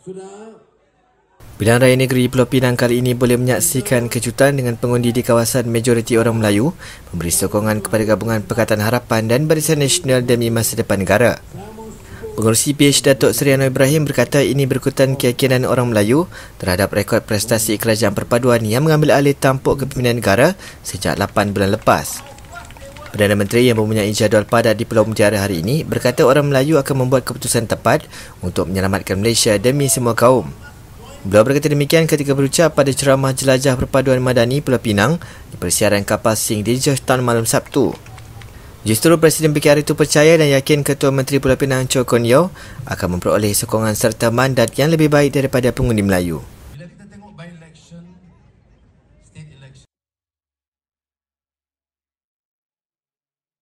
Sudah. Pilihan Raya Negeri Pulau Pinang kali ini boleh menyaksikan kejutan dengan pengundi di kawasan majoriti orang Melayu memberi sokongan kepada gabungan Pekatan Harapan dan Barisan Nasional demi masa depan negara. Pengurusi PH Datuk Seri Anwar Ibrahim berkata ini berikutan keyakinan orang Melayu terhadap rekod prestasi kerajaan perpaduan yang mengambil alih tampuk kepimpinan negara sejak 8 bulan lepas. Perdana Menteri yang mempunyai jadual padat di Pulau Mutiara hari ini berkata orang Melayu akan membuat keputusan tepat untuk menyelamatkan Malaysia demi semua kaum. Beliau berkata demikian ketika berucap pada ceramah jelajah perpaduan madani Pulau Pinang di persiaran kapal Sing di Georgetown malam Sabtu. Justru Presiden PKR itu percaya dan yakin Ketua Menteri Pulau Pinang Chow Kon Yeo akan memperoleh sokongan serta mandat yang lebih baik daripada pengundi Melayu.